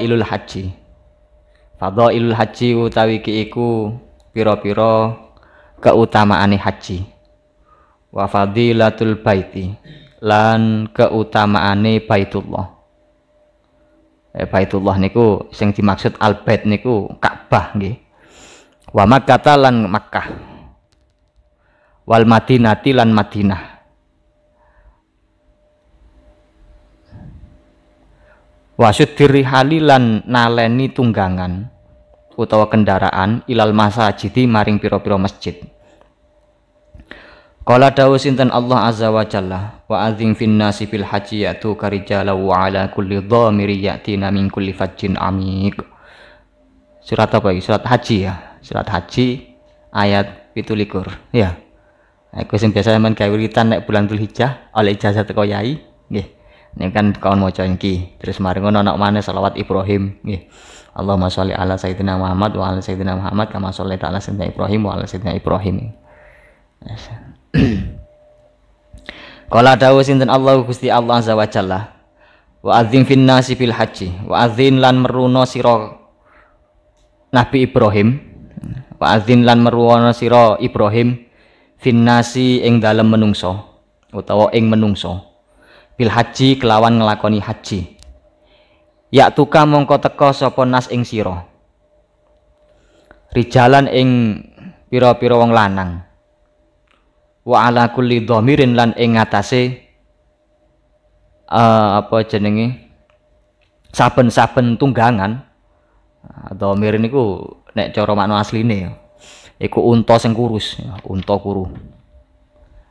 ilul haji ilul haji utawi ki iku piro pira keutamaane haji wa fadilatul baiti lan keutamaane Baitullah eh, Baitullah niku sing dimaksud al bait niku Ka'bah nggih wa Makkah lan Makkah wal Madinati lan Madinah Wasud dirihali lan naleni tunggangan utawa kendaraan ilal masajidi maring piro-piro masjid. Kala dawu sinten Allah azza wa jalla wa adzim fin nasi fil haji tu karijala wa ala kulli dhamiri yatina min kulli fajjin amik. Surat apa iki? Surat haji ya. Surat haji ayat 17. Ya. Aku sing biasa men gawe wiritan nek bulan Dzulhijjah oleh ijazah teko yai. Nggih ini kan kawan mau iki terus kemarin ngono nak mana salawat Ibrahim nggih Allahumma sholli ala sayyidina Muhammad wa ala sayyidina Muhammad kama sholaita ala sayyidina Ibrahim wa ala sayyidina Ibrahim Kala dawuh sinten Allah Gusti Allah azza wa jalla wa adzim fin nasi fil haji wa adzin lan meruno sira Nabi Ibrahim wa adzin lan meruno sira Ibrahim fin nasi ing dalem menungso utawa ing menungso bil haji kelawan ngelakoni haji Yak mongko teka sapa nas ing sira rijalan ing pira-pira wong lanang wa ala kulli dhamirin lan ing ngatasé uh, apa jenenge saben-saben tunggangan nah, dhamir niku nek cara makna asline ya. iku unta sing kurus ya, unta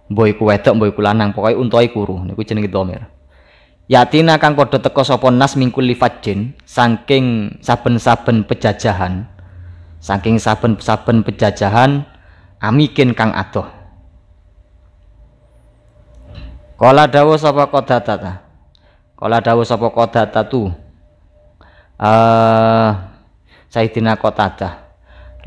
mbok iku wedok mbok iku lanang pokoke untoi iku kuru niku jenenge domir Yatina kang padha teko sapa nas mingkul jin saking saben-saben pejajahan saking saben-saben pejajahan amikin kang adoh Kala dawuh sapa kodata kola dawo sopo kodata tu eh uh, Sayyidina Qatadah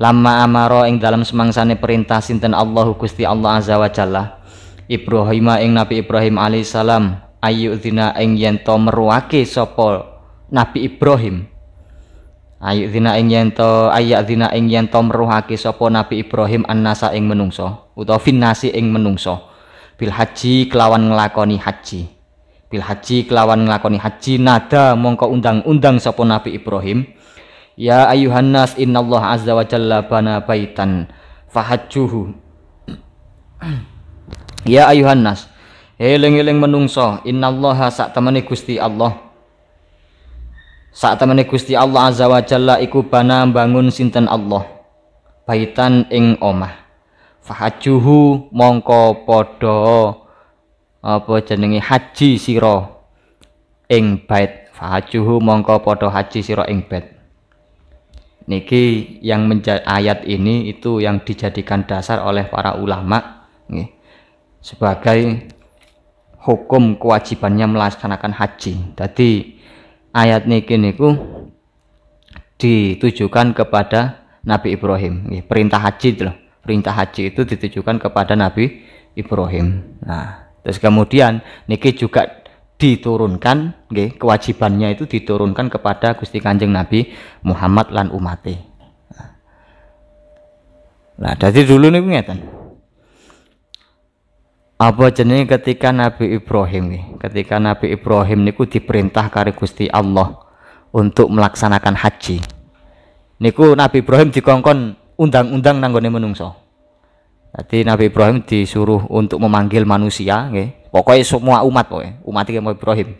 lama amaro ing dalam semangsane perintah sinten Allahu Gusti Allah Azza wa Jalla Ibrahim ing Nabi Ibrahim alaihissalam ayu dina ing yen to meruake sapa Nabi Ibrahim ayu dina ing yen to ayak dina ing yen to meruake sapa Nabi Ibrahim annasa ing menungso utawa finnasi ing menungso bil haji kelawan nglakoni haji bil haji kelawan nglakoni haji nada mongko undang-undang sapa Nabi Ibrahim Ya ayuhan nas innallaha azza wa jalla bana baitan fahajjuhu. ya ayuhan nas, eling-eling menungso, Allah sak temene Gusti Allah. Sak temene Gusti Allah azza wa jalla iku bana bangun sinten Allah. Baitan ing omah. Fahajjuhu mongko podo apa jenenge haji siro, ing bait. Fahajuhu mongko podo haji siro ing bait niki yang menjadi ayat ini itu yang dijadikan dasar oleh para ulama nih, sebagai hukum kewajibannya melaksanakan haji. Jadi ayat niki niku ditujukan kepada Nabi Ibrahim. Nih, perintah haji itu loh. Perintah haji itu ditujukan kepada Nabi Ibrahim. Nah, terus kemudian niki juga diturunkan nggih kewajibannya itu diturunkan kepada Gusti Kanjeng Nabi Muhammad lan umate. Nah, dari dulu niku ngeten. Apa jenis ketika Nabi Ibrahim nih? Ketika Nabi Ibrahim niku diperintah kari Gusti Allah untuk melaksanakan haji. Niku Nabi Ibrahim dikongkon undang-undang nanggone menungso. Jadi Nabi Ibrahim disuruh untuk memanggil manusia nih, pokoknya semua umat pokoknya umat yang mau Ibrahim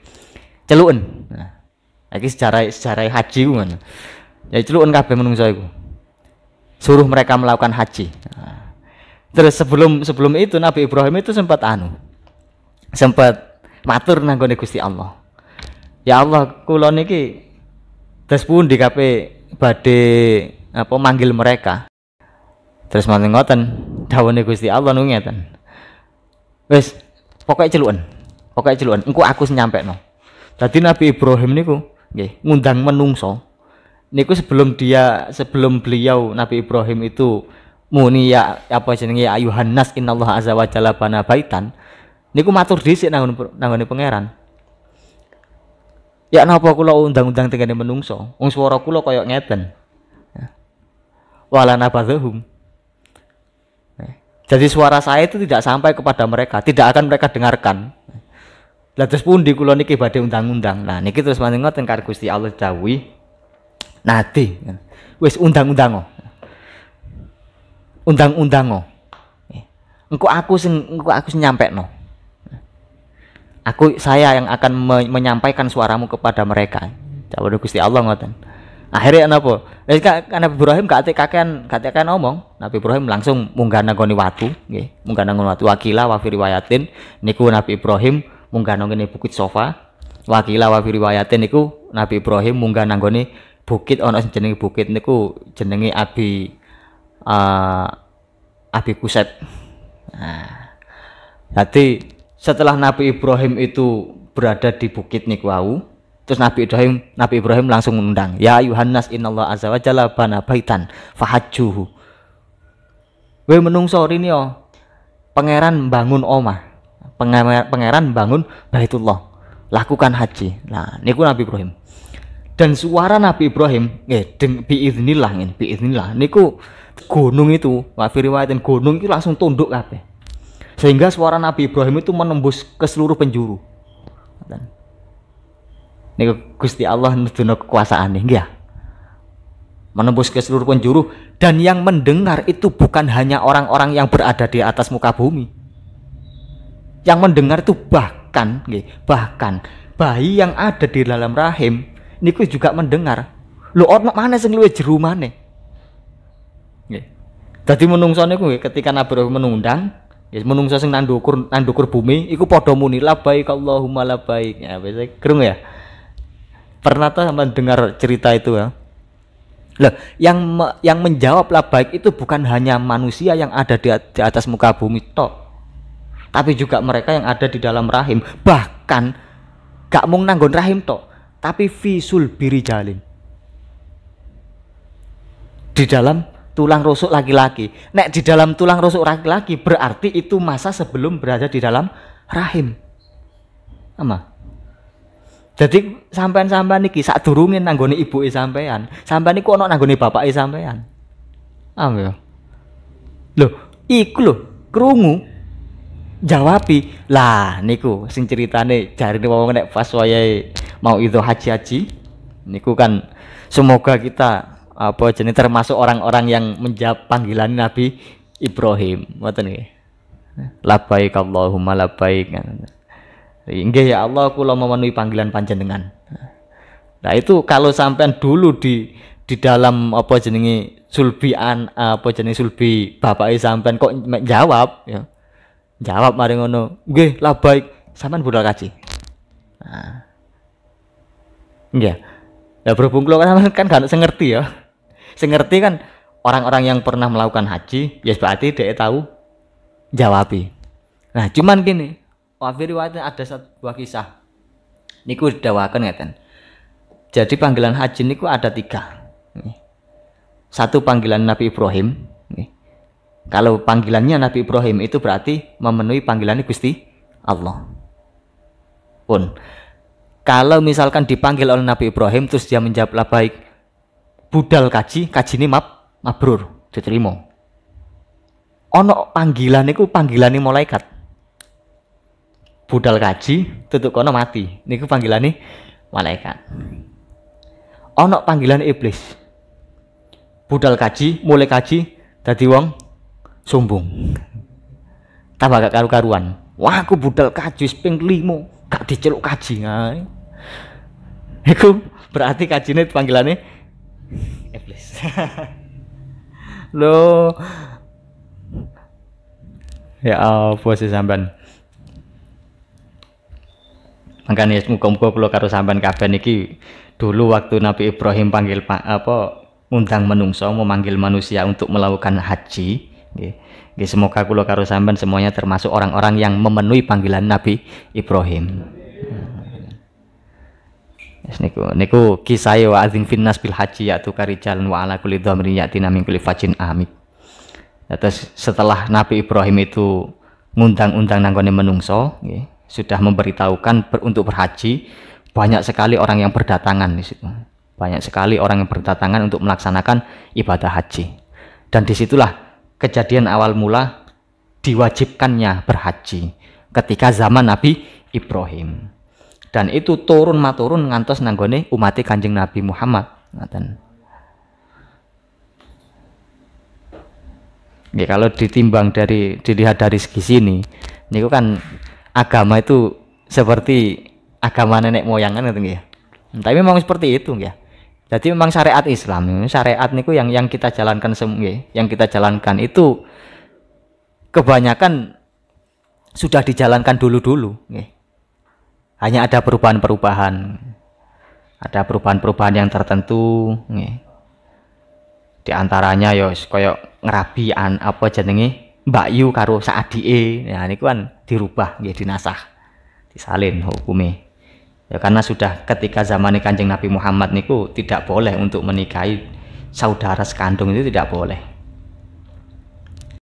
celuan nah, ini sejarah sejarah haji kan ya celuan kabeh menungso itu suruh mereka melakukan haji nah, terus sebelum sebelum itu Nabi Ibrahim itu sempat anu sempat matur nanggone Gusti Allah ya Allah kula niki terus pun di kape badhe apa manggil mereka terus manten ngoten dawane Gusti Allah nu wes pokoknya celuan pokoknya celuan engkau aku nyampe no jadi Nabi Ibrahim niku nggih ngundang menungso niku sebelum dia sebelum beliau Nabi Ibrahim itu muni ya apa jenenge ya ayuhan nas innallaha azza wa jalla bana baitan niku matur dhisik nangun nangun pangeran ya napa kula undang-undang tengene menungso wong swara kula kaya ngeten ya. wala nabadhum jadi suara saya itu tidak sampai kepada mereka, tidak akan mereka dengarkan. Lah terus di kulon niki badai undang-undang. Nah niki terus mana ngoten karo Gusti Allah jawi nanti Wes undang undang oh undang undang oh Engkau aku sing engkau aku sing nyampekno. Aku saya yang akan menyampaikan suaramu kepada mereka. jawab Gusti Allah ngoten akhirnya napa lha eh, Nabi Ibrahim gak atik kakean gak omong Nabi Ibrahim langsung munggah nang gone watu nggih munggah nang watu wakila wa riwayatin niku Nabi Ibrahim munggah nang bukit sofa wakila wa riwayatin niku Nabi Ibrahim munggah nang bukit ana jenenge bukit niku jenenge Abi uh, Abi Kusep nah jadi setelah Nabi Ibrahim itu berada di bukit niku wau Terus Nabi Ibrahim, Nabi Ibrahim langsung mengundang, "Ya Yohanes, innallaha azza wa jalla bana baitan fahajjuhu." Wei menungso rini yo. Pangeran bangun omah. Pangeran bangun Baitullah. Lakukan haji. Nah, niku Nabi Ibrahim. Dan suara Nabi Ibrahim, eh deng biiznillah, nggih, biiznillah. Niku gunung itu, wa riwayatin gunung itu langsung tunduk kabeh. Sehingga suara Nabi Ibrahim itu menembus ke seluruh penjuru. Dan niku Gusti Allah kekuasaan kekuasaane nggih menembus ke seluruh penjuru dan yang mendengar itu bukan hanya orang-orang yang berada di atas muka bumi yang mendengar itu bahkan nggih, bahkan bayi yang ada di dalam rahim niku juga mendengar lu ono mana sing luwe jeru mana nggih dadi menungso niku ketika Nabi menundang ya menungso sing nandukur nandukur bumi iku padha muni la baik Allahumma la baik ya wis kerung ya Pernah tuh mendengar cerita itu ya? Loh, yang me, yang menjawab lah baik itu bukan hanya manusia yang ada di, di atas muka bumi tok. Tapi juga mereka yang ada di dalam rahim. Bahkan gak mung nanggon rahim tok, tapi fisul biri jalin. Di dalam tulang rusuk laki-laki. Nek di dalam tulang rusuk laki-laki berarti itu masa sebelum berada di dalam rahim. Ama. Jadi sampean-sampean niki sak nanggoni ibu i sampean, sampean niku nanggoni bapak i sampean. ambil, ya? Lho, iku lo kerungu jawabi. Lah niku sing ceritane nih wong nek pas wayai mau itu haji-haji niku kan semoga kita apa jenis termasuk orang-orang yang menjawab panggilan Nabi Ibrahim ngoten nih, labaik Allahumma labaik, Inggih ya Allah kula memenuhi panggilan panjenengan. Nah itu kalau sampean dulu di di dalam apa jenenge sulbi an apa jenenge sulbi bapake sampean kok jawab ya. Jawab mari ngono. Nggih, lah baik sampean budal kaji. Nah. Nggih. Ya berhubung kula kan kan gak ngerti ya. Sing ngerti kan orang-orang yang pernah melakukan haji, ya berarti dia tahu jawabi. Nah, cuman gini, wafir riwayatin ada sebuah kisah. Niku dawakan ngeten. Jadi panggilan haji niku ada tiga. Satu panggilan Nabi Ibrahim. Kalau panggilannya Nabi Ibrahim itu berarti memenuhi panggilan Gusti Allah. Pun. Kalau misalkan dipanggil oleh Nabi Ibrahim terus dia menjawablah baik budal kaji, kaji ini mab, mabrur, diterima. Ono panggilan itu panggilan ini malaikat budal kaji tutup kono mati niku nih malaikat ono panggilan iblis budal kaji mulai kaji tadi wong sombong tambah gak karu-karuan wah aku budal kaji sping limo gak diceluk kaji ngai Iku berarti panggilan nih iblis lo ya apa sih sampean nih muga muka kula karo sampean kabeh niki dulu waktu Nabi Ibrahim panggil apa undang menungso memanggil manusia untuk melakukan haji nggih. semoga pulau karo sampean semuanya termasuk orang-orang yang memenuhi panggilan Nabi Ibrahim. Yes, niku niku kisah ya, wa azim finnas bil haji ya jalan wa ala kulli dhamrin yatina min kulli fajin amik. Terus setelah Nabi Ibrahim itu ngundang-undang nanggone menungso nggih sudah memberitahukan ber, untuk berhaji banyak sekali orang yang berdatangan di situ. Banyak sekali orang yang berdatangan untuk melaksanakan ibadah haji. Dan disitulah kejadian awal mula diwajibkannya berhaji ketika zaman Nabi Ibrahim. Dan itu turun maturun ngantos nanggone umati kanjeng Nabi Muhammad. dan Ya, kalau ditimbang dari dilihat dari segi sini, ini kan agama itu seperti agama nenek moyang kan gitu ya tapi memang seperti itu ya jadi memang syariat Islam syariat niku yang yang kita jalankan semua yang kita jalankan itu kebanyakan sudah dijalankan dulu-dulu hanya ada perubahan-perubahan ada perubahan-perubahan yang tertentu di antaranya yo ya koyok ngerabi an apa jenenge Mbak Yu karo E, ya ini kan dirubah nggih dinasah disalin hukumnya ya karena sudah ketika zaman kanjeng Nabi Muhammad niku tidak boleh untuk menikahi saudara sekandung itu tidak boleh